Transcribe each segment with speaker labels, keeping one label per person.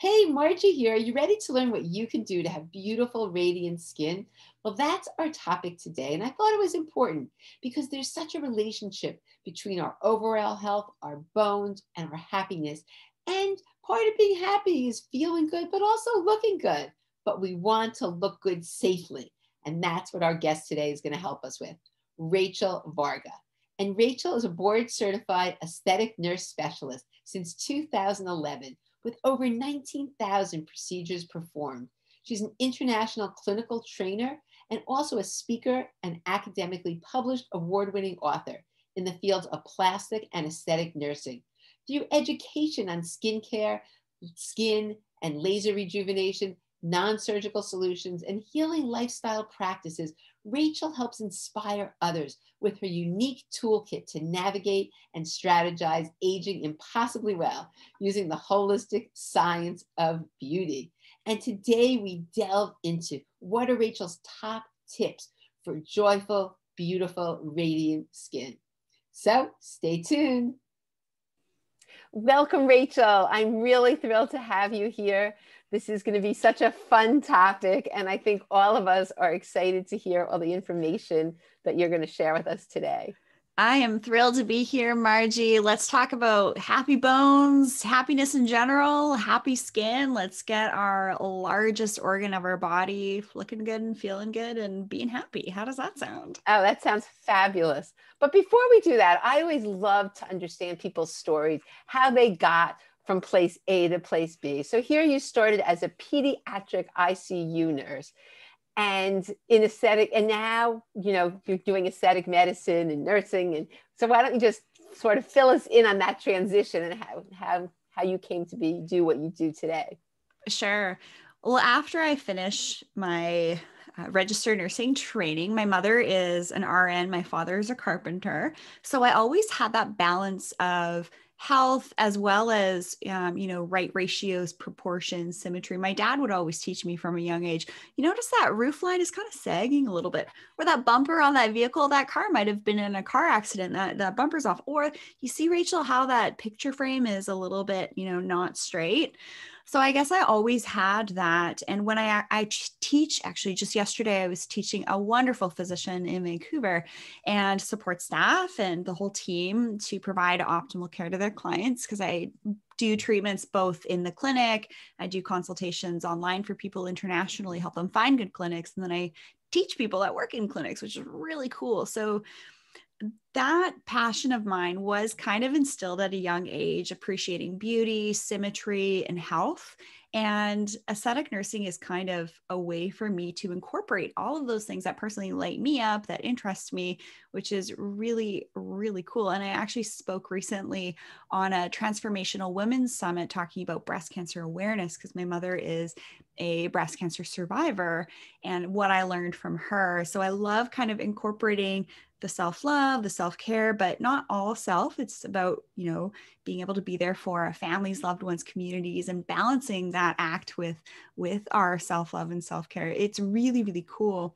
Speaker 1: Hey, Margie here. Are you ready to learn what you can do to have beautiful, radiant skin? Well, that's our topic today. And I thought it was important because there's such a relationship between our overall health, our bones, and our happiness. And part of being happy is feeling good, but also looking good. But we want to look good safely. And that's what our guest today is going to help us with Rachel Varga. And Rachel is a board certified aesthetic nurse specialist since 2011 with over 19,000 procedures performed. She's an international clinical trainer and also a speaker and academically published award winning author in the fields of plastic and aesthetic nursing. Through education on skincare, skin, and laser rejuvenation, non surgical solutions, and healing lifestyle practices, Rachel helps inspire others with her unique toolkit to navigate and strategize aging impossibly well using the holistic science of beauty. And today we delve into what are Rachel's top tips for joyful, beautiful, radiant skin. So stay tuned. Welcome, Rachel. I'm really thrilled to have you here. This is going to be such a fun topic. And I think all of us are excited to hear all the information that you're going to share with us today.
Speaker 2: I am thrilled to be here, Margie. Let's talk about happy bones, happiness in general, happy skin. Let's get our largest organ of our body looking good and feeling good and being happy. How does that sound? Oh, that sounds fabulous. But before we do that, I
Speaker 1: always love to understand people's stories, how they got from place A to place B. So here you started as a pediatric ICU nurse and in aesthetic, and now, you know, you're doing aesthetic medicine and nursing. And so why don't you just sort of fill us in on that transition and how, how, how you came to be, do what you do
Speaker 2: today? Sure. Well, after I finish my uh, registered nursing training. My mother is an RN, my father is a carpenter. So I always had that balance of health as well as um, you know right ratios proportions symmetry my dad would always teach me from a young age you notice that roof line is kind of sagging a little bit or that bumper on that vehicle that car might have been in a car accident that that bumper's off or you see rachel how that picture frame is a little bit you know not straight so I guess I always had that. And when I, I teach, actually, just yesterday, I was teaching a wonderful physician in Vancouver and support staff and the whole team to provide optimal care to their clients because I do treatments both in the clinic, I do consultations online for people internationally, help them find good clinics, and then I teach people that work in clinics, which is really cool. So that passion of mine was kind of instilled at a young age, appreciating beauty, symmetry, and health. And aesthetic nursing is kind of a way for me to incorporate all of those things that personally light me up, that interest me, which is really, really cool. And I actually spoke recently on a transformational women's summit talking about breast cancer awareness because my mother is a breast cancer survivor and what I learned from her. So I love kind of incorporating the self love, the self care, but not all self. It's about, you know, being able to be there for families, loved ones, communities, and balancing that act with, with our self love and self care. It's really, really cool.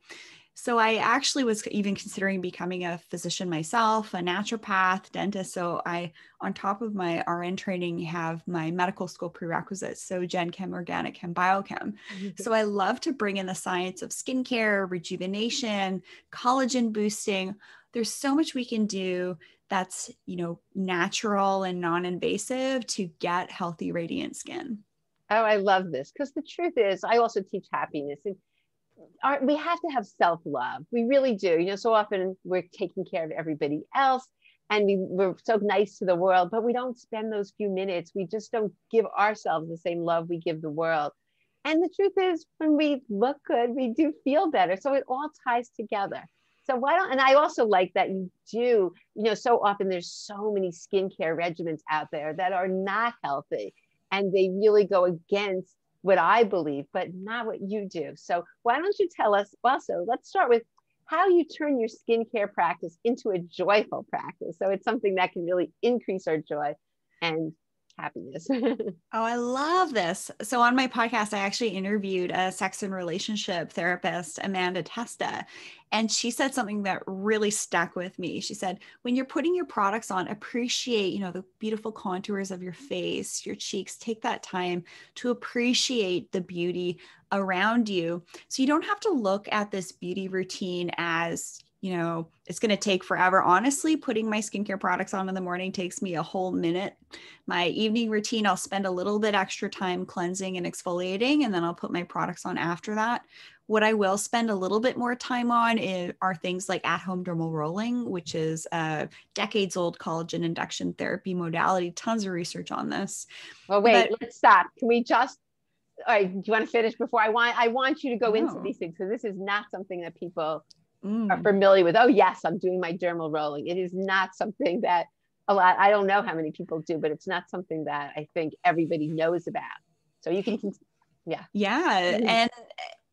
Speaker 2: So I actually was even considering becoming a physician myself, a naturopath, dentist. So I, on top of my RN training, have my medical school prerequisites. So Gen Chem, Organic Chem, Biochem. Mm-hmm. So I love to bring in the science of skincare, rejuvenation, collagen boosting. There's so much we can do that's, you know, natural and non-invasive to get healthy, radiant skin. Oh, I love this because the truth is, I also teach happiness, and our, we have to have
Speaker 1: self love. We really do. You know, so often we're taking care of everybody else and we, we're so nice to the world, but we don't spend those few minutes. We just don't give ourselves the same love we give the world. And the truth is, when we look good, we do feel better. So it all ties together. So why don't, and I also like that you do, you know, so often there's so many skincare regimens out there that are not healthy and they really go against what I believe, but not what you do. So why don't you tell us also, let's start with how you turn your skincare practice into a joyful practice. So it's something that can really increase our joy and happiness. oh,
Speaker 2: I love this. So, on my podcast, I actually interviewed a sex and relationship therapist, Amanda Testa, and she said something that really stuck with me. She said, When you're putting your products on, appreciate, you know, the beautiful contours of your face, your cheeks. Take that time to appreciate the beauty around you. So, you don't have to look at this beauty routine as, you know, it's going to take forever. Honestly, putting my skincare products on in the morning takes me a whole minute. My evening routine, I'll spend a little bit extra time cleansing and exfoliating, and then I'll put my products on after that. What I will spend a little bit more time on is, are things like at home dermal rolling, which is a decades old collagen induction therapy modality. Tons of research on this. Well, wait, but- let's stop. Can we
Speaker 1: just all right, do you want to finish before I want I want you to go no. into these things because this is not something that people mm. are familiar with, oh, yes, I'm doing my dermal rolling. It is not something that a lot, I don't know how many people do, but it's not something that I think everybody knows about. So you can, yeah.
Speaker 2: Yeah. Mm-hmm. And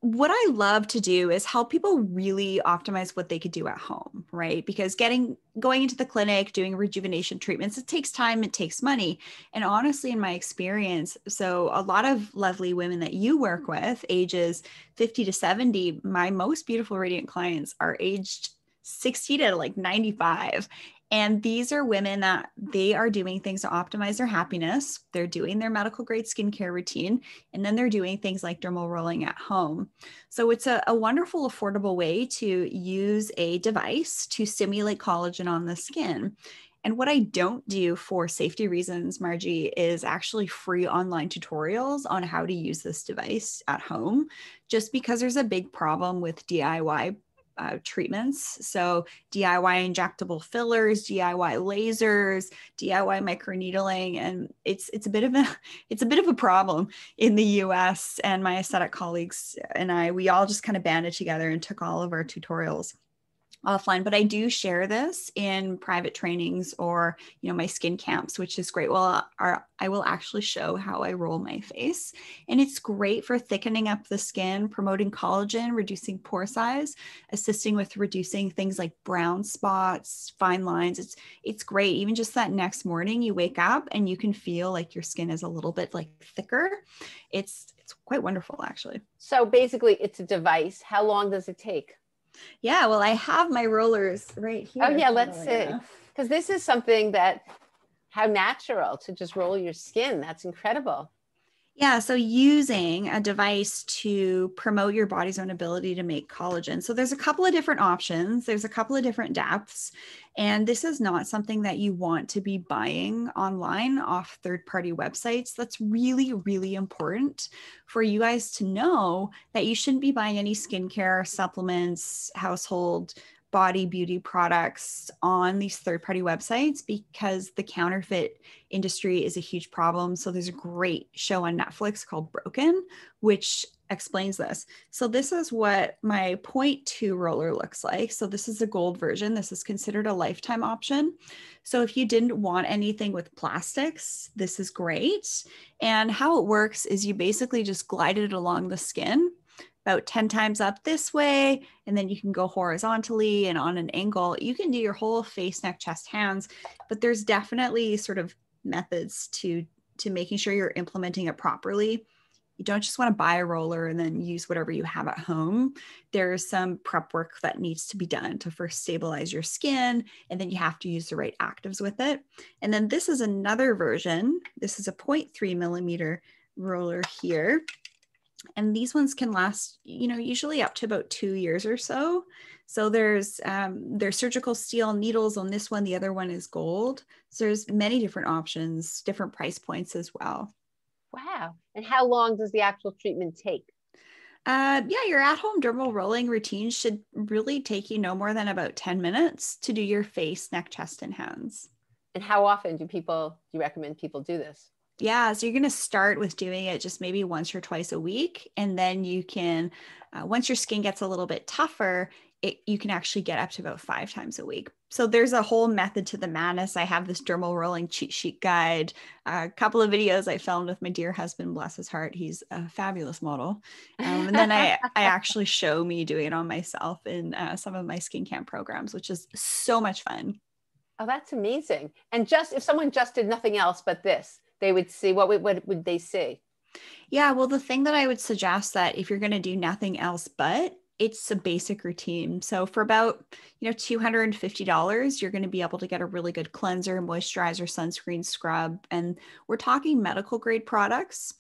Speaker 2: what I love to do is help people really optimize what they could do at home, right? Because getting going into the clinic, doing rejuvenation treatments, it takes time, it takes money. And honestly, in my experience, so a lot of lovely women that you work with, ages 50 to 70, my most beautiful radiant clients are aged 60 to like 95. And these are women that they are doing things to optimize their happiness. They're doing their medical grade skincare routine, and then they're doing things like dermal rolling at home. So it's a, a wonderful, affordable way to use a device to stimulate collagen on the skin. And what I don't do for safety reasons, Margie, is actually free online tutorials on how to use this device at home, just because there's a big problem with DIY uh, treatments. So, DIY injectable fillers, DIY lasers, DIY microneedling, and it's it's a bit of a it's a bit of a problem in the U.S. And my aesthetic colleagues and I, we all just kind of banded together and took all of our tutorials offline, but I do share this in private trainings or, you know, my skin camps, which is great. Well, our, I will actually show how I roll my face. And it's great for thickening up the skin, promoting collagen, reducing pore size, assisting with reducing things like brown spots, fine lines. It's it's great. Even just that next morning you wake up and you can feel like your skin is a little bit like thicker. It's it's quite wonderful actually.
Speaker 1: So basically it's a device. How long does it take? Yeah, well, I have my rollers right oh, here. Oh, yeah, let's see. Because this is something that, how natural to just roll your skin. That's incredible.
Speaker 2: Yeah, so using a device to promote your body's own ability to make collagen. So there's a couple of different options, there's a couple of different depths, and this is not something that you want to be buying online off third party websites. That's really, really important for you guys to know that you shouldn't be buying any skincare, supplements, household body beauty products on these third party websites because the counterfeit industry is a huge problem. So there's a great show on Netflix called Broken, which explains this. So this is what my .2 roller looks like. So this is the gold version. This is considered a lifetime option. So if you didn't want anything with plastics, this is great. And how it works is you basically just glide it along the skin about 10 times up this way and then you can go horizontally and on an angle you can do your whole face neck chest hands but there's definitely sort of methods to to making sure you're implementing it properly you don't just want to buy a roller and then use whatever you have at home there's some prep work that needs to be done to first stabilize your skin and then you have to use the right actives with it and then this is another version this is a 0.3 millimeter roller here and these ones can last you know usually up to about two years or so so there's um, there's surgical steel needles on this one the other one is gold so there's many different options different price points as well
Speaker 1: wow and how
Speaker 2: long does the actual treatment take uh, yeah your at-home dermal rolling routine should really take you no more than about 10 minutes to do your face neck chest and hands
Speaker 1: and how often do people do you recommend people do this
Speaker 2: yeah. So you're going to start with doing it just maybe once or twice a week. And then you can, uh, once your skin gets a little bit tougher, it, you can actually get up to about five times a week. So there's a whole method to the madness. I have this dermal rolling cheat sheet guide, a couple of videos I filmed with my dear husband, bless his heart. He's a fabulous model. Um, and then I, I actually show me doing it on myself in uh, some of my skin camp programs, which is so much fun.
Speaker 1: Oh, that's amazing. And just if someone just did nothing else but this, they would see? What would, what would they see?
Speaker 2: Yeah, well, the thing that I would suggest that if you're going to do nothing else but it's a basic routine. So for about, you know, $250, you're going to be able to get a really good cleanser, moisturizer, sunscreen, scrub, and we're talking medical grade products.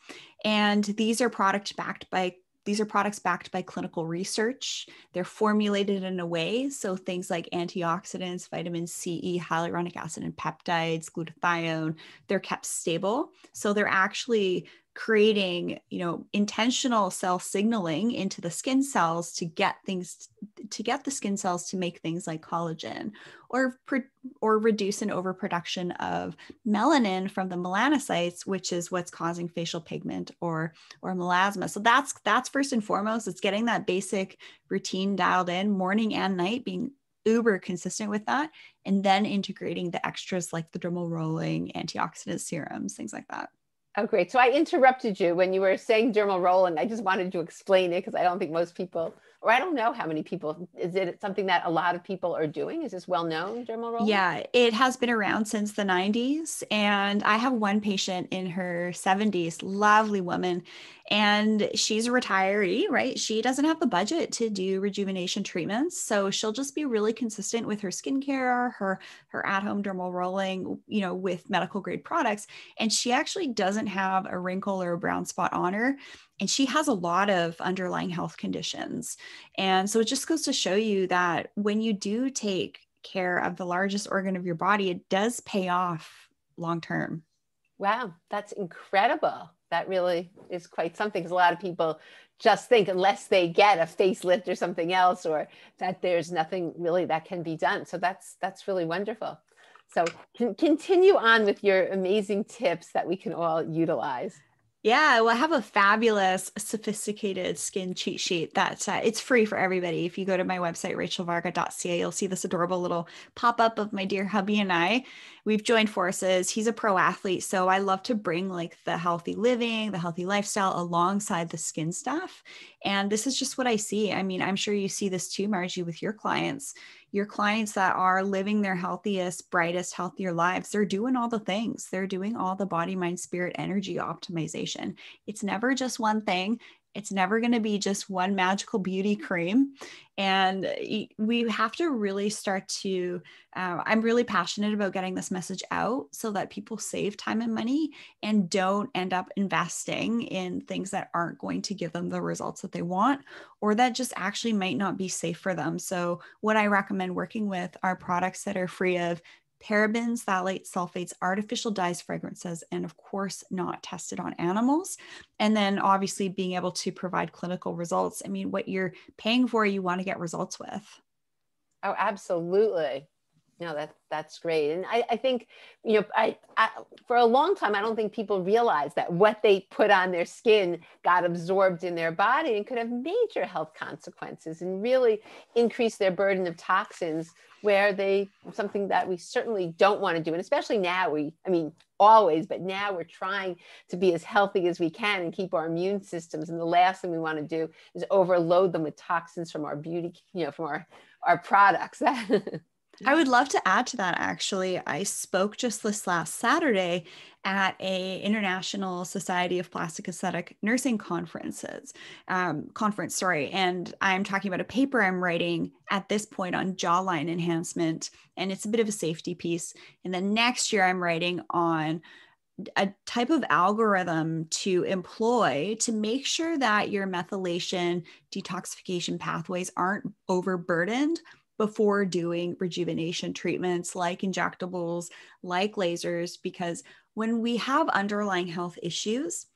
Speaker 2: And these are products backed by these are products backed by clinical research. They're formulated in a way, so things like antioxidants, vitamin C, hyaluronic acid, and peptides, glutathione, they're kept stable. So they're actually creating you know intentional cell signaling into the skin cells to get things to get the skin cells to make things like collagen or or reduce an overproduction of melanin from the melanocytes which is what's causing facial pigment or or melasma so that's that's first and foremost it's getting that basic routine dialed in morning and night being uber consistent with that and then integrating the extras like the dermal rolling antioxidant serums things like that
Speaker 1: Oh, great. So I interrupted you when you were saying dermal roll, and I just wanted to explain it because I don't think most people or I don't know how many people, is it something that a lot of people are doing? Is this well known
Speaker 2: dermal rolling? Yeah, it has been around since the 90s. And I have one patient in her 70s, lovely woman, and she's a retiree, right? She doesn't have the budget to do rejuvenation treatments. So she'll just be really consistent with her skincare, her, her at-home dermal rolling, you know, with medical grade products. And she actually doesn't have a wrinkle or a brown spot on her and she has a lot of underlying health conditions and so it just goes to show you that when you do take care of the largest organ of your body, it does pay off long term.
Speaker 1: Wow, that's incredible. That really is quite something. Because a lot of people just think, unless they get a facelift or something else, or that there's nothing really that can be done. So that's that's really wonderful. So continue on with your amazing tips that we can all utilize.
Speaker 2: Yeah, well, I have a fabulous, sophisticated skin cheat sheet that's uh, it's free for everybody. If you go to my website, rachelvarga.ca, you'll see this adorable little pop up of my dear hubby and I. We've joined forces. He's a pro athlete, so I love to bring like the healthy living, the healthy lifestyle alongside the skin stuff. And this is just what I see. I mean, I'm sure you see this too, Margie, with your clients your clients that are living their healthiest, brightest, healthier lives, they're doing all the things. They're doing all the body, mind, spirit, energy optimization. It's never just one thing. It's never going to be just one magical beauty cream. And uh, we have to really start to. Uh, I'm really passionate about getting this message out so that people save time and money and don't end up investing in things that aren't going to give them the results that they want or that just actually might not be safe for them. So, what I recommend working with are products that are free of parabens, phthalates, sulfates, artificial dyes, fragrances, and of course, not tested on animals. And then obviously being able to provide clinical results. I mean, what you're paying for, you want to get results with.
Speaker 1: Oh, absolutely no that that's great and i, I think you know I, I, for a long time i don't think people realized that what they put on their skin got absorbed in their body and could have major health consequences and really increase their burden of toxins where they something that we certainly don't want to do and especially now we i mean always but now we're trying to be as healthy as we can and keep our immune systems and the last thing we want to do is overload them with toxins from our beauty you know from our our products
Speaker 2: I would love to add to that actually. I spoke just this last Saturday at a International Society of Plastic Aesthetic Nursing conferences um, conference, sorry, and I'm talking about a paper I'm writing at this point on jawline enhancement, and it's a bit of a safety piece. And then next year I'm writing on a type of algorithm to employ to make sure that your methylation detoxification pathways aren't overburdened before doing rejuvenation treatments like injectables, like lasers, because when we have underlying health issues,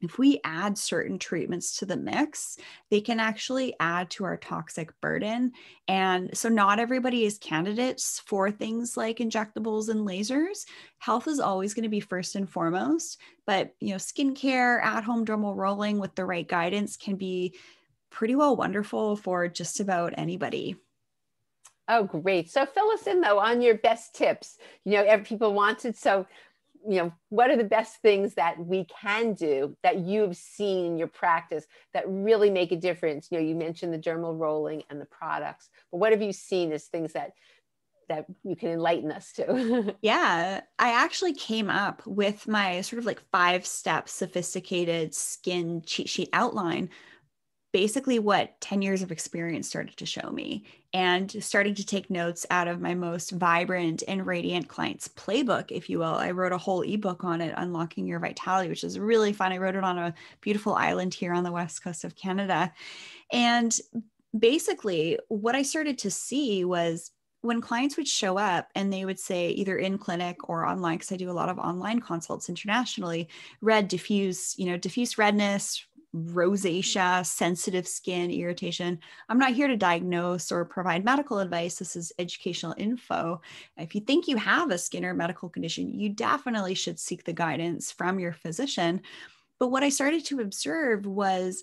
Speaker 2: if we add certain treatments to the mix, they can actually add to our toxic burden. And so, not everybody is candidates for things like injectables and lasers. Health is always going to be first and foremost, but you know, skincare, at-home dermal rolling with the right guidance can be pretty well wonderful for just about anybody. Oh, great. So fill us in though on your best tips. You know, people
Speaker 1: wanted. So, you know, what are the best things that we can do that you've seen in your practice that really make a difference? You know, you mentioned the dermal rolling and the products, but what have you seen as things that that you can enlighten us to.
Speaker 2: yeah, I actually came up with my sort of like five step sophisticated skin cheat sheet outline basically what 10 years of experience started to show me and starting to take notes out of my most vibrant and radiant clients playbook if you will i wrote a whole ebook on it unlocking your vitality which is really fun i wrote it on a beautiful island here on the west coast of canada and basically what i started to see was when clients would show up and they would say either in clinic or online because i do a lot of online consults internationally red diffuse you know diffuse redness rosacea, sensitive skin, irritation. I'm not here to diagnose or provide medical advice. This is educational info. If you think you have a skin or medical condition, you definitely should seek the guidance from your physician. But what I started to observe was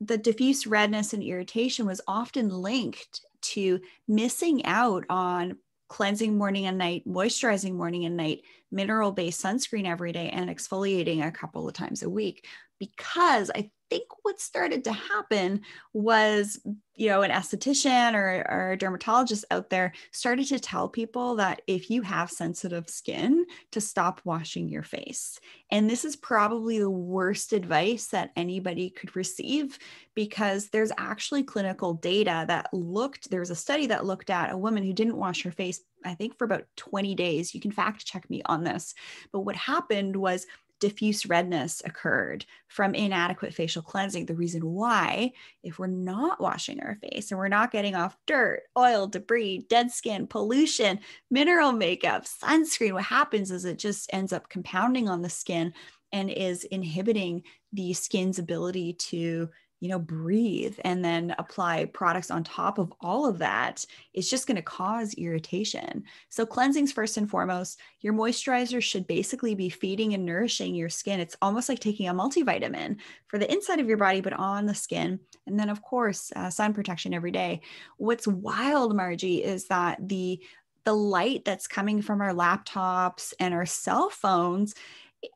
Speaker 2: the diffuse redness and irritation was often linked to missing out on cleansing morning and night, moisturizing morning and night, mineral based sunscreen every day, and exfoliating a couple of times a week because I think what started to happen was, you know, an esthetician or, or a dermatologist out there started to tell people that if you have sensitive skin, to stop washing your face. And this is probably the worst advice that anybody could receive because there's actually clinical data that looked, there was a study that looked at a woman who didn't wash her face, I think for about 20 days. You can fact check me on this. But what happened was, diffuse redness occurred from inadequate facial cleansing. The reason why, if we're not washing our face and we're not getting off dirt, oil, debris, dead skin, pollution, mineral makeup, sunscreen, what happens is it just ends up compounding on the skin and is inhibiting the skin's ability to you know, breathe and then apply products on top of all of that, it's just going to cause irritation. So, cleansings first and foremost, your moisturizer should basically be feeding and nourishing your skin. It's almost like taking a multivitamin for the inside of your body, but on the skin. And then, of course, uh, sun protection every day. What's wild, Margie, is that the the light that's coming from our laptops and our cell phones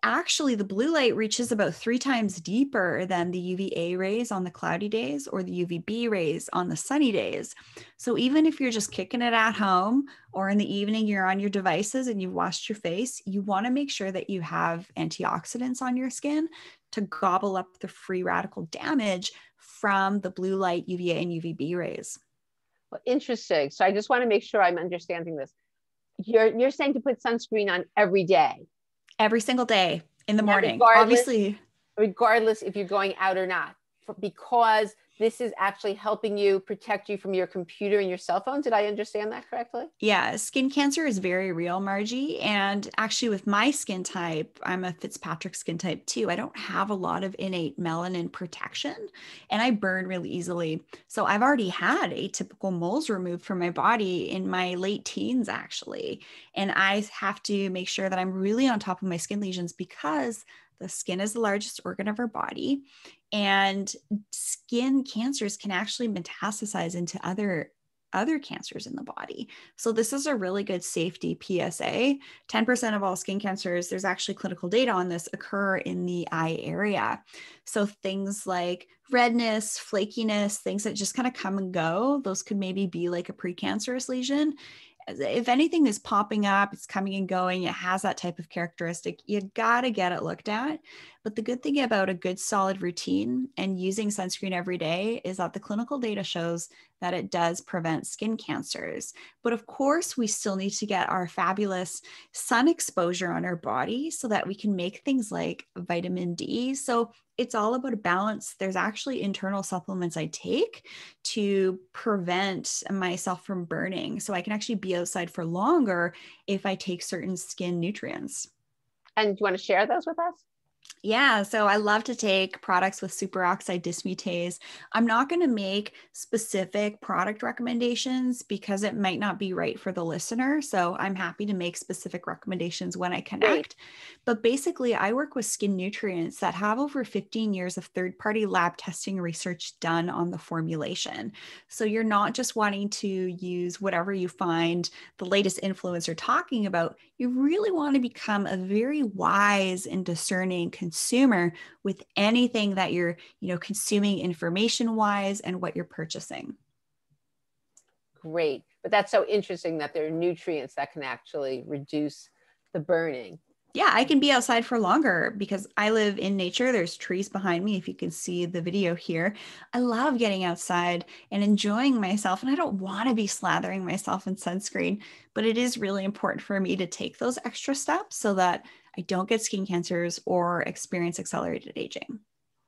Speaker 2: actually the blue light reaches about three times deeper than the UVA rays on the cloudy days or the UVB rays on the sunny days. So even if you're just kicking it at home or in the evening you're on your devices and you've washed your face, you want to make sure that you have antioxidants on your skin to gobble up the free radical damage from the blue light, UVA, and UVB rays. Well,
Speaker 1: interesting. So I just want to make sure I'm understanding this. You're, you're saying to put sunscreen on every day every single day
Speaker 2: in the morning. Regardless,
Speaker 1: obviously, regardless if you're going out or not, because this is actually helping you protect you from your computer and your cell phone. Did I understand that correctly?
Speaker 2: Yeah, skin cancer is very real, Margie. And actually, with my skin type, I'm a Fitzpatrick skin type too. I don't have a lot of innate melanin protection and I burn really easily. So I've already had atypical moles removed from my body in my late teens, actually. And I have to make sure that I'm really on top of my skin lesions because the skin is the largest organ of our body, and skin cancers can actually metastasize into other other cancers in the body. So, this is a really good safety PSA. 10% of all skin cancers, there's actually clinical data on this, occur in the eye area. So, things like redness, flakiness, things that just kind of come and go, those could maybe be like a precancerous lesion if anything is popping up, it's coming and going, it has that type of characteristic, you got to get it looked at but the good thing about a good solid routine and using sunscreen every day is that the clinical data shows that it does prevent skin cancers. But of course, we still need to get our fabulous sun exposure on our body so that we can make things like vitamin D. So it's all about a balance. There's actually internal supplements I take to prevent myself from burning. So I can actually be outside for longer if I take certain skin nutrients. And do you want to share those with us? Yeah, so I love to take products with superoxide dismutase. I'm not going to make specific product recommendations because it might not be right for the listener. So I'm happy to make specific recommendations when I connect. But basically, I work with skin nutrients that have over 15 years of third party lab testing research done on the formulation. So you're not just wanting to use whatever you find the latest influencer talking about, you really want to become a very wise and discerning consumer with anything that you're you know consuming information wise and what you're purchasing
Speaker 1: great but that's so interesting that there are nutrients that can actually reduce the
Speaker 2: burning yeah, I can be outside for longer because I live in nature. There's trees behind me, if you can see the video here. I love getting outside and enjoying myself, and I don't want to be slathering myself in sunscreen, but it is really important for me to take those extra steps so that I don't get skin cancers or experience accelerated aging.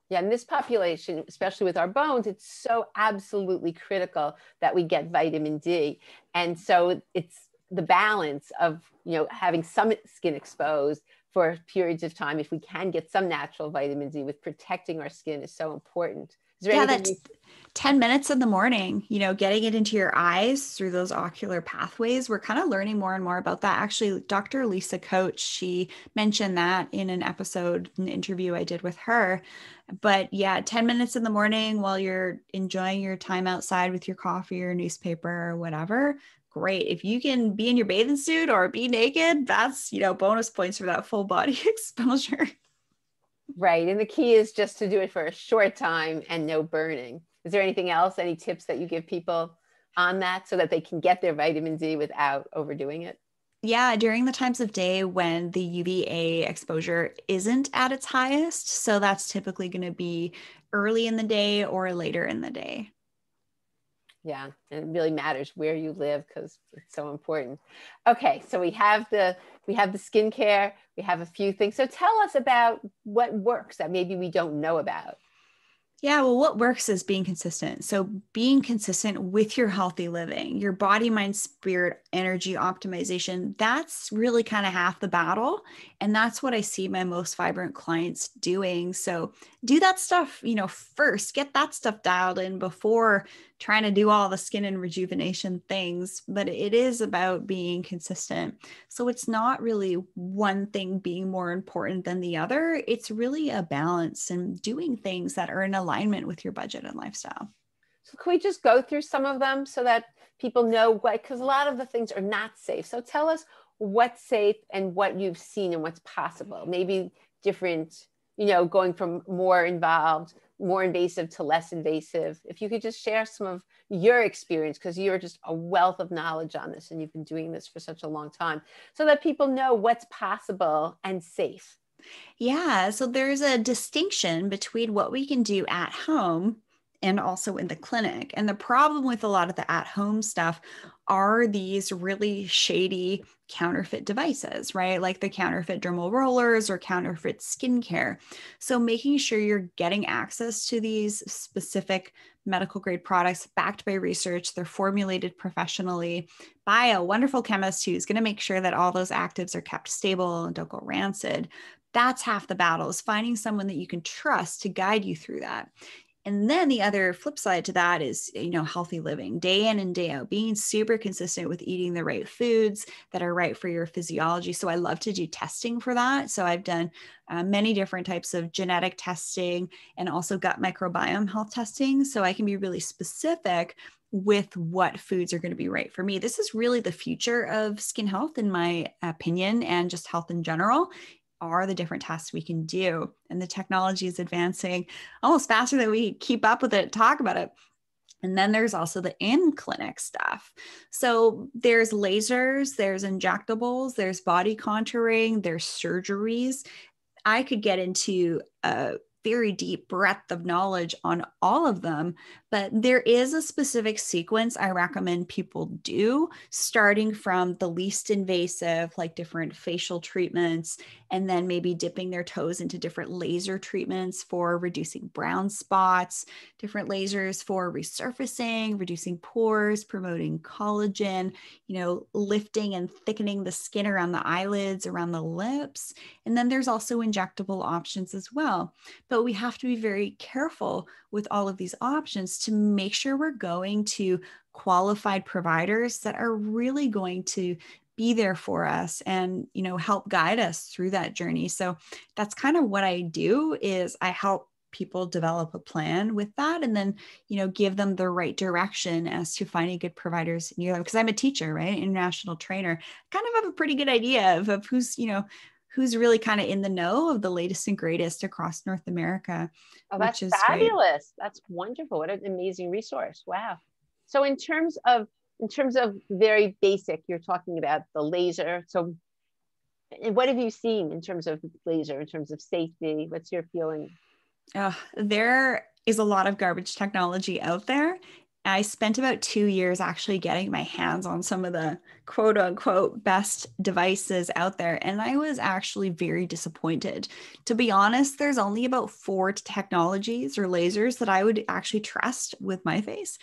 Speaker 2: Yeah, in
Speaker 1: this population, especially with our bones, it's so absolutely critical that we get vitamin D. And so it's the balance of, you know, having some skin exposed for periods of time if we can get some natural vitamin D with protecting our skin is so important
Speaker 2: yeah, that's you- 10 minutes in the morning, you know, getting it into your eyes through those ocular pathways. We're kind of learning more and more about that. Actually, Dr. Lisa Coach, she mentioned that in an episode, an interview I did with her. But yeah, 10 minutes in the morning while you're enjoying your time outside with your coffee or newspaper or whatever, great. If you can be in your bathing suit or be naked, that's, you know, bonus points for that full body exposure.
Speaker 1: Right. And the key is just to do it for a short time and no burning. Is there anything else, any tips that you give people on that so that they can get their vitamin D without overdoing it?
Speaker 2: Yeah, during the times of day when the UVA exposure isn't at its highest. So that's typically going to be early in the day or later in the day yeah and it really
Speaker 1: matters where you live because it's so important okay so we have the we have the skincare we have a few things so tell us about what works that maybe we don't know about
Speaker 2: yeah, well, what works is being consistent. So, being consistent with your healthy living, your body, mind, spirit, energy optimization, that's really kind of half the battle. And that's what I see my most vibrant clients doing. So, do that stuff, you know, first, get that stuff dialed in before trying to do all the skin and rejuvenation things, but it is about being consistent. So it's not really one thing being more important than the other. It's really a balance and doing things that are in alignment with your budget and lifestyle. So can we just go through some of them so that
Speaker 1: people know what because a lot of the things are not safe. So tell us what's safe and what you've seen and what's possible. Maybe different, you know, going from more involved more invasive to less invasive. If you could just share some of your experience, because you're just a wealth of knowledge on this and you've been doing this for such a long time, so that people know what's possible and safe.
Speaker 2: Yeah, so there's a distinction between what we can do at home and also in the clinic. And the problem with a lot of the at home stuff are these really shady counterfeit devices, right? Like the counterfeit dermal rollers or counterfeit skincare. So, making sure you're getting access to these specific medical grade products backed by research, they're formulated professionally by a wonderful chemist who's going to make sure that all those actives are kept stable and don't go rancid. That's half the battle is finding someone that you can trust to guide you through that. And then the other flip side to that is, you know, healthy living day in and day out, being super consistent with eating the right foods that are right for your physiology. So I love to do testing for that. So I've done uh, many different types of genetic testing and also gut microbiome health testing. So I can be really specific with what foods are going to be right for me. This is really the future of skin health, in my opinion, and just health in general, are the different tasks we can do. And the technology is advancing almost faster than we keep up with it, talk about it. And then there's also the in clinic stuff. So there's lasers, there's injectables, there's body contouring, there's surgeries. I could get into a very deep breadth of knowledge on all of them, but there is a specific sequence I recommend people do, starting from the least invasive, like different facial treatments, and then maybe dipping their toes into different laser treatments for reducing brown spots, different lasers for resurfacing, reducing pores, promoting collagen, you know, lifting and thickening the skin around the eyelids, around the lips. And then there's also injectable options as well. But we have to be very careful with all of these options to make sure we're going to qualified providers that are really going to be there for us and you know help guide us through that journey so that's kind of what i do is i help people develop a plan with that and then you know give them the right direction as to finding good providers in your life because i'm a teacher right international trainer kind of have a pretty good idea of, of who's you know who's really kind of in the know of the latest and greatest across North America. Oh, that's fabulous. Great.
Speaker 1: That's wonderful. What an amazing resource. Wow. So in terms of in terms of very basic, you're talking about the laser. So what have you seen in terms of laser, in terms of safety? What's your feeling?
Speaker 2: Oh, there is a lot of garbage technology out there. I spent about two years actually getting my hands on some of the quote unquote best devices out there. And I was actually very disappointed. To be honest, there's only about four technologies or lasers that I would actually trust with my face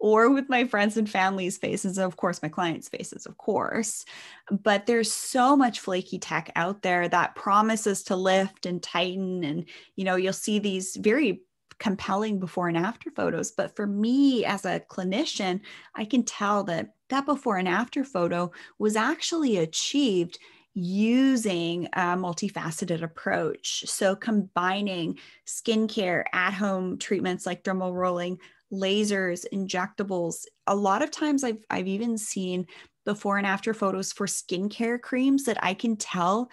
Speaker 2: or with my friends and family's faces, of course, my clients' faces, of course. But there's so much flaky tech out there that promises to lift and tighten. And, you know, you'll see these very compelling before and after photos. But for me as a clinician, I can tell that that before and after photo was actually achieved using a multifaceted approach. So combining skincare, at home treatments like dermal rolling, lasers, injectables. A lot of times I've, I've even seen before and after photos for skincare creams that I can tell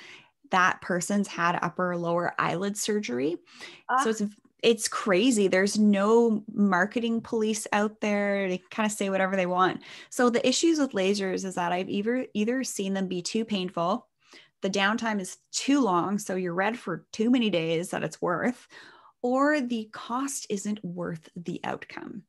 Speaker 2: that person's had upper or lower eyelid surgery. Uh, so ah. it's it's crazy. There's no marketing police out there They kind of say whatever they want. So the issues with lasers is that I've either either seen them be too painful, the downtime is too long, so you're red for too many days that it's worth, or the cost isn't worth the outcome.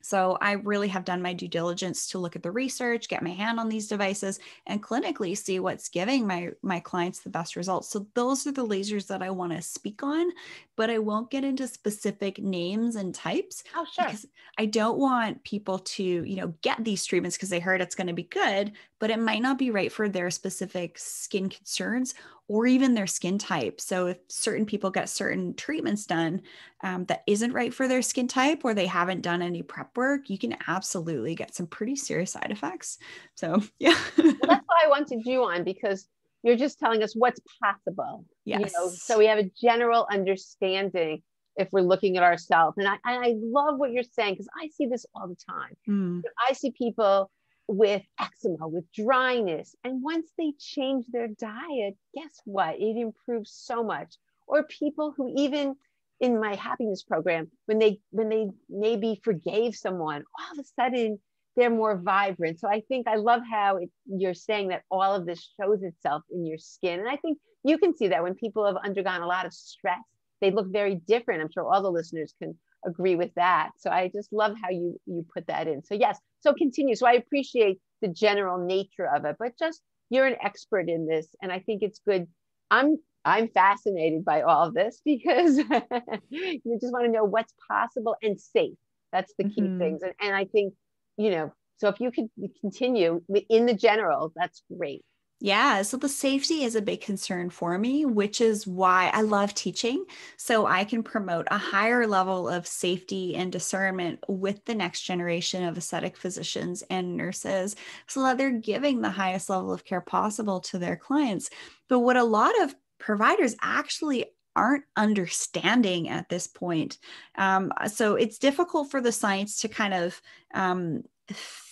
Speaker 2: So I really have done my due diligence to look at the research, get my hand on these devices, and clinically see what's giving my my clients the best results. So those are the lasers that I want to speak on, but I won't get into specific names and types. Oh, sure. Because I don't want people to, you know, get these treatments because they heard it's going to be good, but it might not be right for their specific skin concerns or even their skin type. So, if certain people get certain treatments done um, that isn't right for their skin type or they haven't done any prep work, you can absolutely get some pretty serious side effects. So, yeah. well, that's why I wanted you on because you're just telling us
Speaker 1: what's possible. Yes. You know? So, we have a general understanding if we're looking at ourselves. And I, and I love what you're saying because I see this all the time. Mm. I see people with eczema, with dryness. And once they change their diet, guess what? It improves so much. Or people who even in my happiness program, when they when they maybe forgave someone, all of a sudden they're more vibrant. So I think I love how it, you're saying that all of this shows itself in your skin. And I think you can see that when people have undergone a lot of stress, they look very different. I'm sure all the listeners can agree with that. So I just love how you you put that in. So yes, so continue. So I appreciate the general nature of it, but just you're an expert in this, and I think it's good. I'm I'm fascinated by all this because you just want to know what's possible and safe. That's the key mm-hmm. things, and, and I think you know. So if you could continue in the general, that's great.
Speaker 2: Yeah, so the safety is a big concern for me, which is why I love teaching. So I can promote a higher level of safety and discernment with the next generation of aesthetic physicians and nurses so that they're giving the highest level of care possible to their clients. But what a lot of providers actually aren't understanding at this point. Um, so it's difficult for the science to kind of um,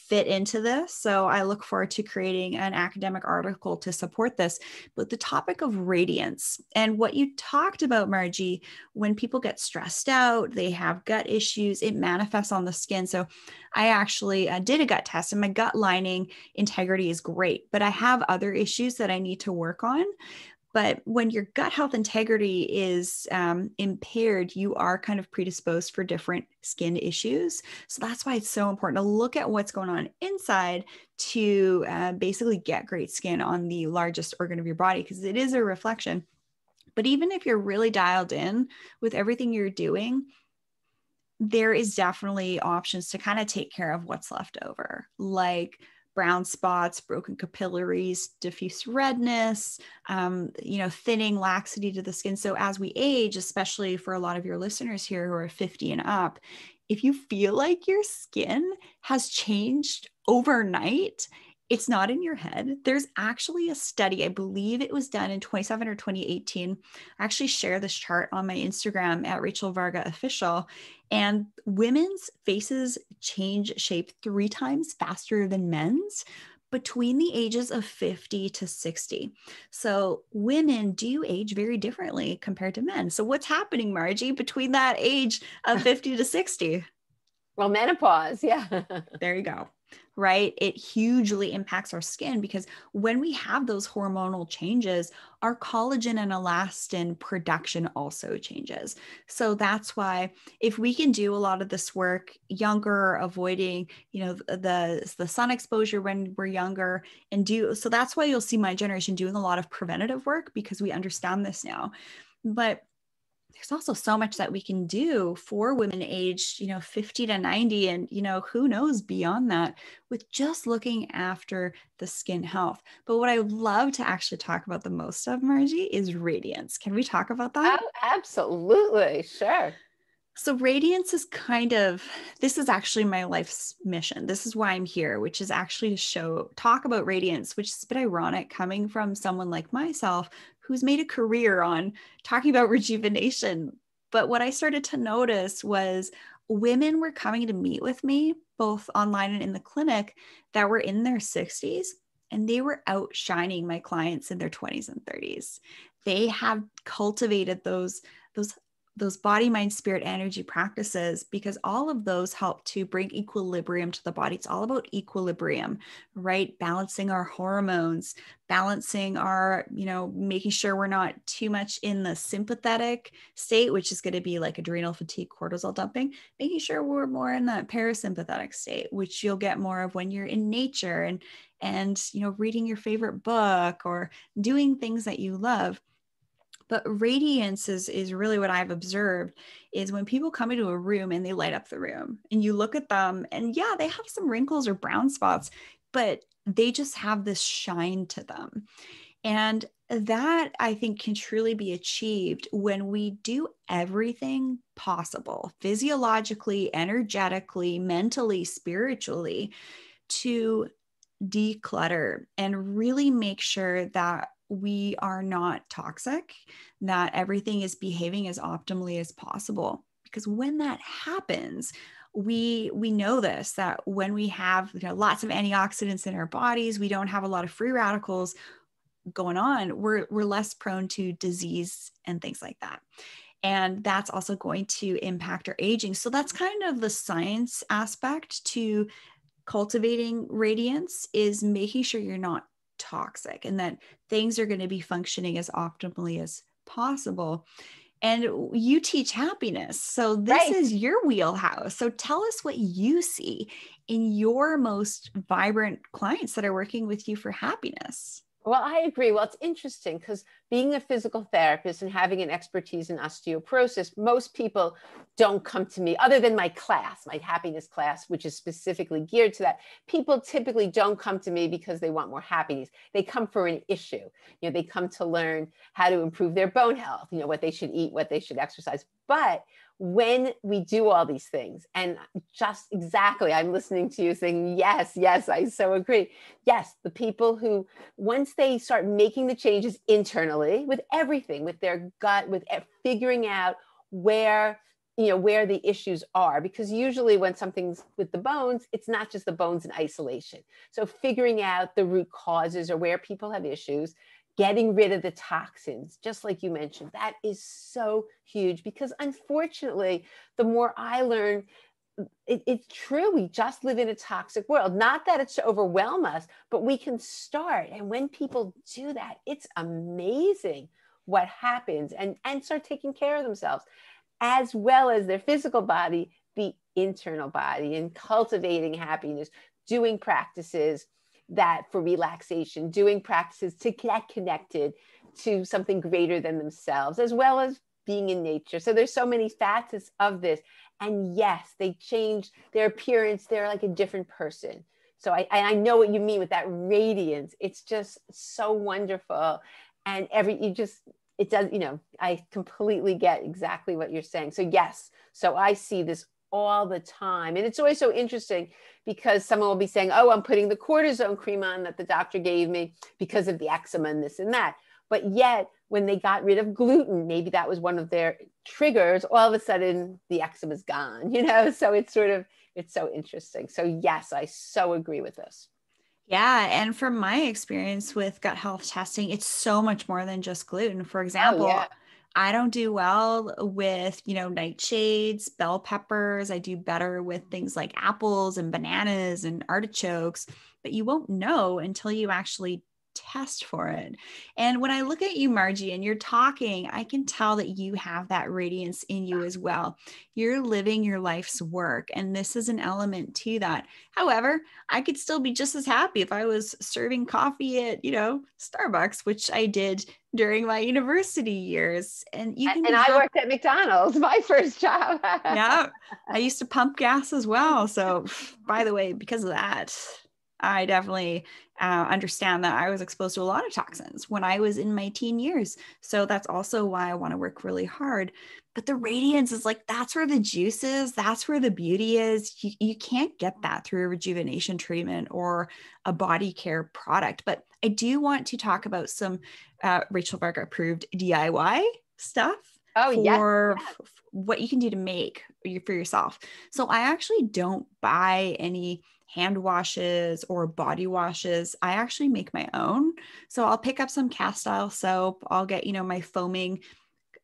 Speaker 2: fit into this. So I look forward to creating an academic article to support this. But the topic of radiance and what you talked about, Margie, when people get stressed out, they have gut issues, it manifests on the skin. So I actually uh, did a gut test and my gut lining integrity is great, but I have other issues that I need to work on. But when your gut health integrity is um, impaired, you are kind of predisposed for different skin issues. So that's why it's so important to look at what's going on inside to uh, basically get great skin on the largest organ of your body because it is a reflection. But even if you're really dialed in with everything you're doing, there is definitely options to kind of take care of what's left over, like brown spots, broken capillaries, diffuse redness, um, you know, thinning, laxity to the skin. So as we age, especially for a lot of your listeners here who are 50 and up, if you feel like your skin has changed overnight it's not in your head. There's actually a study, I believe it was done in 27 or 2018. I actually share this chart on my Instagram at Rachel Varga Official. And women's faces change shape three times faster than men's between the ages of 50 to 60. So women do age very differently compared to men. So what's happening, Margie, between that age of 50 to 60? Well, menopause. Yeah. there you go right? It hugely impacts our skin because when we have those hormonal changes, our collagen and elastin production also changes. So that's why if we can do a lot of this work younger, avoiding, you know, the the sun exposure when we're younger and do so that's why you'll see my generation doing a lot of preventative work because we understand this now. But there's also so much that we can do for women aged, you know, 50 to 90 and, you know, who knows beyond that with just looking after the skin health. But what I love to actually talk about the most of, Margie, is radiance. Can we talk about that? Oh, absolutely. Sure. So, Radiance is kind of this is actually my life's mission. This is why I'm here, which is actually to show, talk about Radiance, which is a bit ironic coming from someone like myself who's made a career on talking about rejuvenation. But what I started to notice was women were coming to meet with me, both online and in the clinic, that were in their 60s and they were outshining my clients in their 20s and 30s. They have cultivated those those those body mind spirit energy practices because all of those help to bring equilibrium to the body it's all about equilibrium right balancing our hormones balancing our you know making sure we're not too much in the sympathetic state which is going to be like adrenal fatigue cortisol dumping making sure we're more in that parasympathetic state which you'll get more of when you're in nature and and you know reading your favorite book or doing things that you love but radiance is, is really what I've observed is when people come into a room and they light up the room and you look at them and yeah, they have some wrinkles or brown spots, but they just have this shine to them. And that I think can truly be achieved when we do everything possible physiologically, energetically, mentally, spiritually to declutter and really make sure that we are not toxic, that everything is behaving as optimally as possible. Because when that happens, we we know this that when we have you know, lots of antioxidants in our bodies, we don't have a lot of free radicals going on. We're we're less prone to disease and things like that and that's also going to impact our aging. So that's kind of the science aspect to cultivating radiance is making sure you're not toxic and that things are going to be functioning as optimally as possible. And you teach happiness. So this right. is your wheelhouse. So tell us what you see in your most vibrant clients that are working with you for happiness. Well, I agree. Well, it's interesting because
Speaker 1: being a physical therapist and having an expertise in osteoporosis, most people don't come to me, other than my class, my happiness class, which is specifically geared to that. People typically don't come to me because they want more happiness. They come for an issue. You know, they come to learn how to improve their bone health, you know, what they should eat, what they should exercise, but when we do all these things, and just exactly, I'm listening to you saying, Yes, yes, I so agree. Yes, the people who, once they start making the changes internally with everything, with their gut, with figuring out where you know where the issues are because usually when something's with the bones it's not just the bones in isolation so figuring out the root causes or where people have issues getting rid of the toxins, just like you mentioned, that is so huge because unfortunately, the more I learn, it, it's true. We just live in a toxic world. Not that it's to overwhelm us, but we can start. And when people do that, it's amazing what happens and, and start taking care of themselves as well as their physical body, the internal body, and cultivating happiness, doing practices, that for relaxation, doing practices to get connected to something greater than themselves, as well as being in nature. So there's so many facets of this. And yes, they change their appearance. They're like a different person. So I, I know what you mean with that radiance. It's just so wonderful. And every, you just, it does, you know, I completely get exactly what you're saying. So yes, so I see this all the time. And it's always so interesting because someone will be saying, Oh, I'm putting the cortisone cream on that the doctor gave me because of the eczema and this and that. But yet, when they got rid of gluten, maybe that was one of their triggers, all of a sudden the eczema is gone, you know? So it's sort of, it's so interesting. So, yes, I so agree with this.
Speaker 2: Yeah. And from my experience with gut health testing, it's so much more than just gluten. For example, oh, yeah I don't do well with, you know, nightshades, bell peppers. I do better with things like apples and bananas and artichokes, but you won't know until you actually test for it. And when I look at you, Margie, and you're talking, I can tell that you have that radiance in you as well. You're living your life's work. And this is an element to that. However, I could still be just as happy if I was serving coffee at, you know, Starbucks, which I did during my university years. And you can and I worked at McDonald's, my first job. yeah. I used to pump gas as well. So by the way, because of that, I definitely uh, understand that I was exposed to a lot of toxins when I was in my teen years. So that's also why I want to work really hard. But the radiance is like, that's where the juice is. That's where the beauty is. You, you can't get that through a rejuvenation treatment or a body care product. But I do want to talk about some uh, Rachel Berg approved DIY stuff. Oh, for what you can do to make for yourself. So I actually don't buy any hand washes or body washes. I actually make my own. So I'll pick up some castile soap. I'll get, you know, my foaming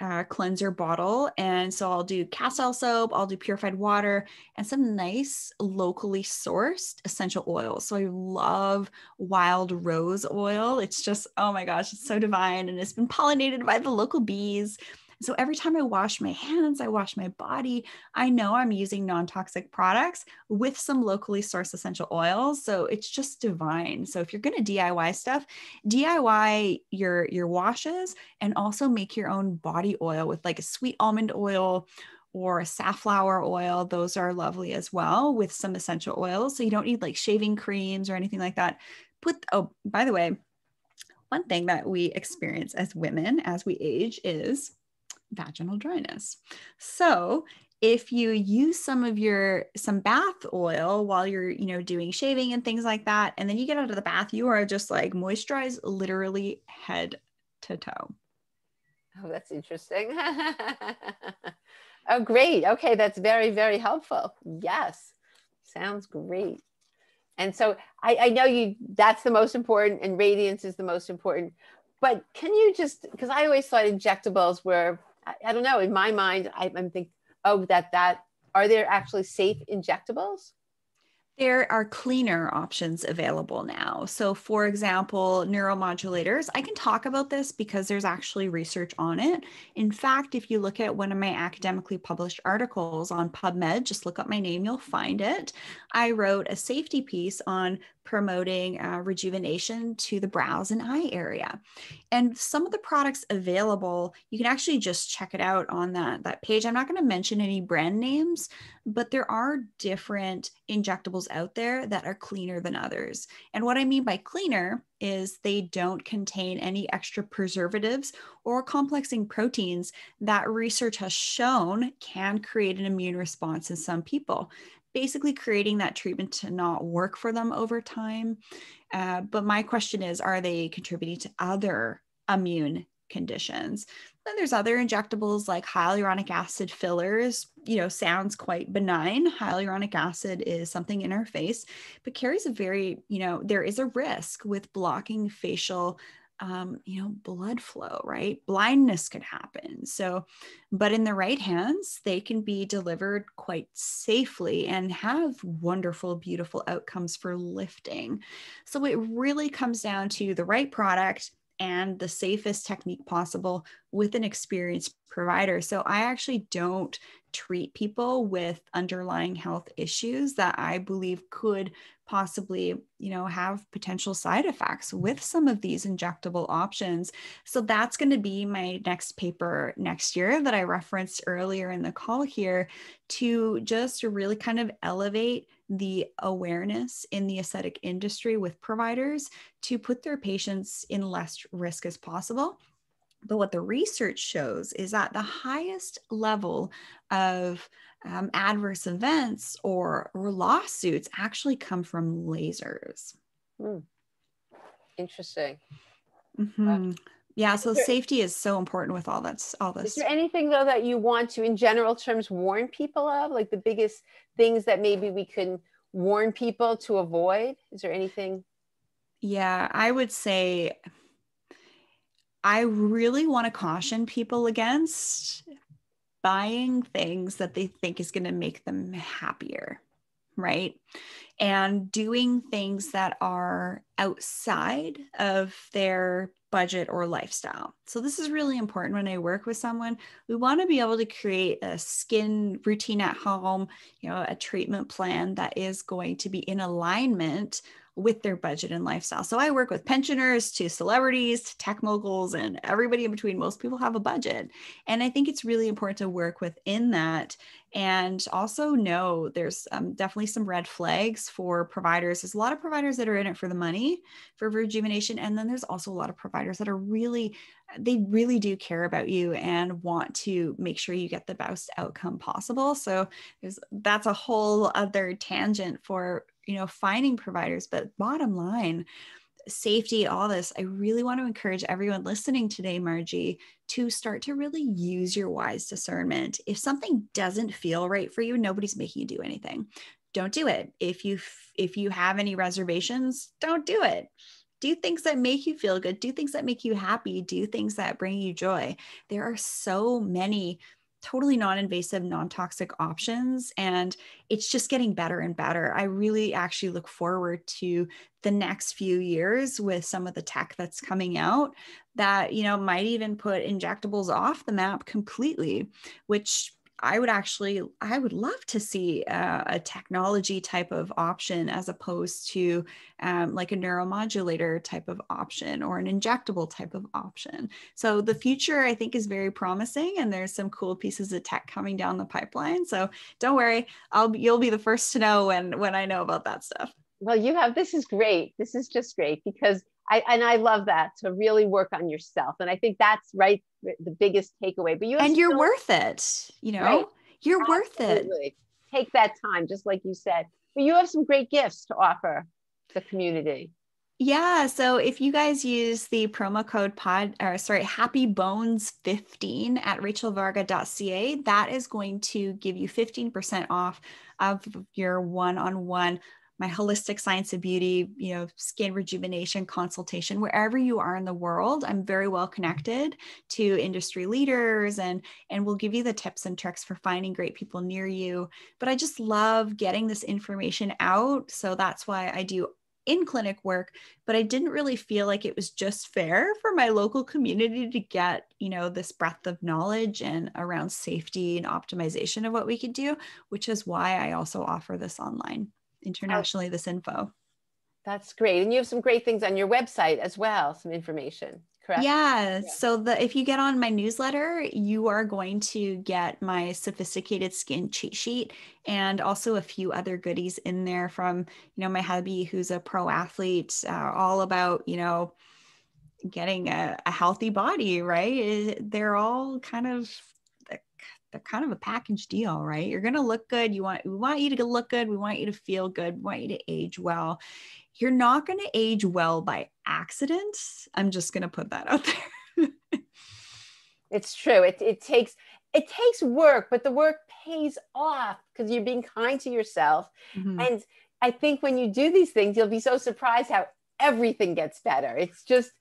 Speaker 2: uh, cleanser bottle. And so I'll do castile soap, I'll do purified water, and some nice locally sourced essential oils. So I love wild rose oil. It's just, oh my gosh, it's so divine. And it's been pollinated by the local bees. So every time I wash my hands, I wash my body, I know I'm using non toxic products with some locally sourced essential oils. So it's just divine. So if you're going to DIY stuff, DIY your, your washes and also make your own body oil with like a sweet almond oil or safflower oil. Those are lovely as well with some essential oils. So you don't need like shaving creams or anything like that. Put, oh, by the way, one thing that we experience as women as we age is vaginal dryness. So if you use some of your some bath oil while you're you know doing shaving and things like that and then you get out of the bath you are just like moisturized literally head to toe
Speaker 1: oh that's interesting
Speaker 2: oh great okay that's
Speaker 1: very very helpful yes sounds great and so I, I know you that's the most important and radiance is the most important but can you just because i always thought injectables were I, I don't know. In my mind, I, am thinking, oh, that that are there actually safe injectables?
Speaker 2: There are cleaner options available now. So, for example, neuromodulators, I can talk about this because there's actually research on it. In fact, if you look at one of my academically published articles on PubMed, just look up my name, you'll find it. I wrote a safety piece on promoting uh, rejuvenation to the brows and eye area. And some of the products available, you can actually just check it out on that, that page. I'm not going to mention any brand names, but there are different injectables out there that are cleaner than others. And what I mean by cleaner is they don't contain any extra preservatives or complexing proteins that research has shown can create an immune response in some people basically creating that treatment to not work for them over time. Uh, but my question is are they contributing to other immune conditions? Then there's other injectables like hyaluronic acid fillers. You know, sounds quite benign. Hyaluronic acid is something in our face, but carries a very, you know, there is a risk with blocking facial um, you know, blood flow, right? Blindness could happen. So, but in the right hands, they can be delivered quite safely and have wonderful, beautiful outcomes for lifting. So, it really comes down to the right product and the safest technique possible with an experienced provider. So, I actually don't treat people with underlying health issues that I believe could possibly you know have potential side effects with some of these injectable options so that's going to be my next paper next year that i referenced earlier in the call here to just really kind of elevate the awareness in the aesthetic industry with providers to put their patients in less risk as possible but what the research shows is that the highest level of um, adverse events or, or lawsuits actually come from lasers.
Speaker 1: Hmm. Interesting.
Speaker 2: Uh, mm-hmm. Yeah, so there, safety is so important with all that's all this. Is there
Speaker 1: anything though that you want to, in general terms, warn people of, like the biggest things that maybe we can warn people to avoid? Is there anything?
Speaker 2: Yeah, I would say I really want to caution people against buying things that they think is going to make them happier, right? And doing things that are outside of their budget or lifestyle. So, this is really important when I work with someone. We want to be able to create a skin routine at home, you know, a treatment plan that is going to be in alignment with their budget and lifestyle. So I work with pensioners to celebrities, to tech moguls, and everybody in between. Most people have a budget. And I think it's really important to work within that and also know there's um, definitely some red flags for providers. There's a lot of providers that are in it for the money for rejuvenation. And then there's also a lot of providers that are really, they really do care about you and want to make sure you get the best outcome possible. So there's, that's a whole other tangent for you know finding providers but bottom line safety all this i really want to encourage everyone listening today margie to start to really use your wise discernment if something doesn't feel right for you nobody's making you do anything don't do it if you if you have any reservations don't do it do things that make you feel good do things that make you happy do things that bring you joy there are so many totally non-invasive non-toxic options and it's just getting better and better i really actually look forward to the next few years with some of the tech that's coming out that you know might even put injectables off the map completely which I would actually, I would love to see a, uh, a technology type of option as opposed to um, like a neuromodulator type of option or an injectable type of option. So the future, I think, is very promising, and there's some cool pieces of tech coming down the pipeline. So don't worry, I'll you'll be the first to know when when I know about that stuff. Well, you have this is great.
Speaker 1: This is just great because I, and I love that to really work on yourself. And I think that's right the biggest takeaway. But you and you're still, worth it. You know, right? you're Absolutely. worth it. Take that time, just like you said. But you have some great gifts to offer the community.
Speaker 2: Yeah. So if you guys use the promo code pod or sorry, happy bones 15 at rachelvarga.ca, that is going to give you 15% off of your one-on-one my holistic science of beauty, you know, skin rejuvenation consultation, wherever you are in the world, I'm very well mm-hmm. connected to industry leaders and and we'll give you the tips and tricks for finding great people near you. But I just love getting this information out, so that's why I do in clinic work, but I didn't really feel like it was just fair for my local community to get, you know, this breadth of knowledge and around safety and optimization of what we could do, which is why I also offer this online internationally this info. That's
Speaker 1: great. And you have some great things on your website as well, some information. Correct.
Speaker 2: Yeah. yeah. So the if you get on my newsletter, you are going to get my sophisticated skin cheat sheet and also a few other goodies in there from, you know, my hubby who's a pro athlete, uh, all about, you know, getting a, a healthy body, right? They're all kind of they're kind of a package deal, right? You're going to look good. You want we want you to look good. We want you to feel good. We want you to age well. You're not going to age well by accident. I'm just going to put that out there. it's true. It it takes it takes work, but the work
Speaker 1: pays off because you're being kind to yourself. Mm-hmm. And I think when you do these things, you'll be so surprised how everything gets better. It's just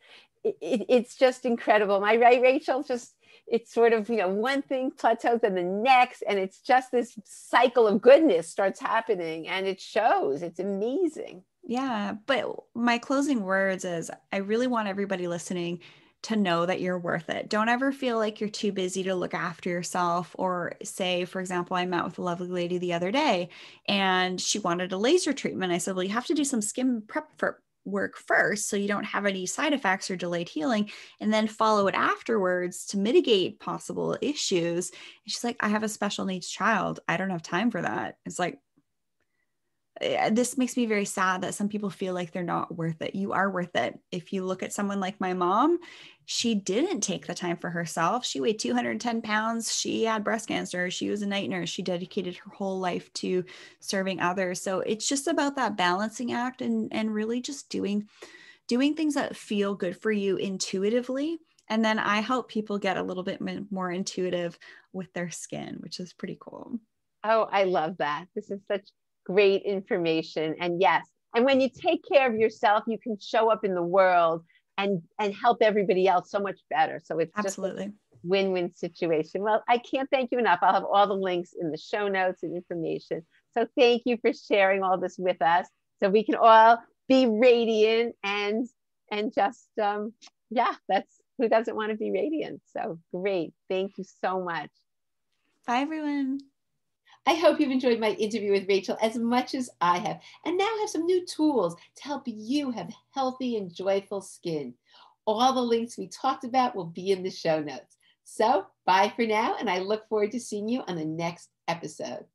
Speaker 1: it, it's just incredible. My right, Rachel, just it's sort of you know one thing plateaus and the next and it's just this cycle of goodness starts happening and it shows it's amazing
Speaker 2: yeah but my closing words is i really want everybody listening to know that you're worth it. Don't ever feel like you're too busy to look after yourself. Or, say, for example, I met with a lovely lady the other day and she wanted a laser treatment. I said, Well, you have to do some skin prep for work first so you don't have any side effects or delayed healing and then follow it afterwards to mitigate possible issues and she's like i have a special needs child i don't have time for that it's like Eh, this makes me very sad that some people feel like they're not worth it. You are worth it. If you look at someone like my mom, she didn't take the time for herself. She weighed 210 pounds. She had breast cancer. She was a night nurse. She dedicated her whole life to serving others. So it's just about that balancing act and, and really just doing doing things that feel good for you intuitively. And then I help people get a little bit more intuitive with their skin, which is pretty cool.
Speaker 1: Oh, I love that. This is such great information. And yes, and when you take care of yourself, you can show up in the world and and help everybody else so much better. So it's absolutely win-win situation. Well, I can't thank you enough. I'll have all the links in the show notes and information. So thank you for sharing all this with us. So we can all be radiant and and just um, yeah, that's who doesn't want to be radiant. So great. Thank you so much. Bye everyone. I hope you've enjoyed my interview with Rachel as much as I have, and now have some new tools to help you have healthy and joyful skin. All the links we talked about will be in the show notes. So, bye for now, and I look forward to seeing you on the next episode.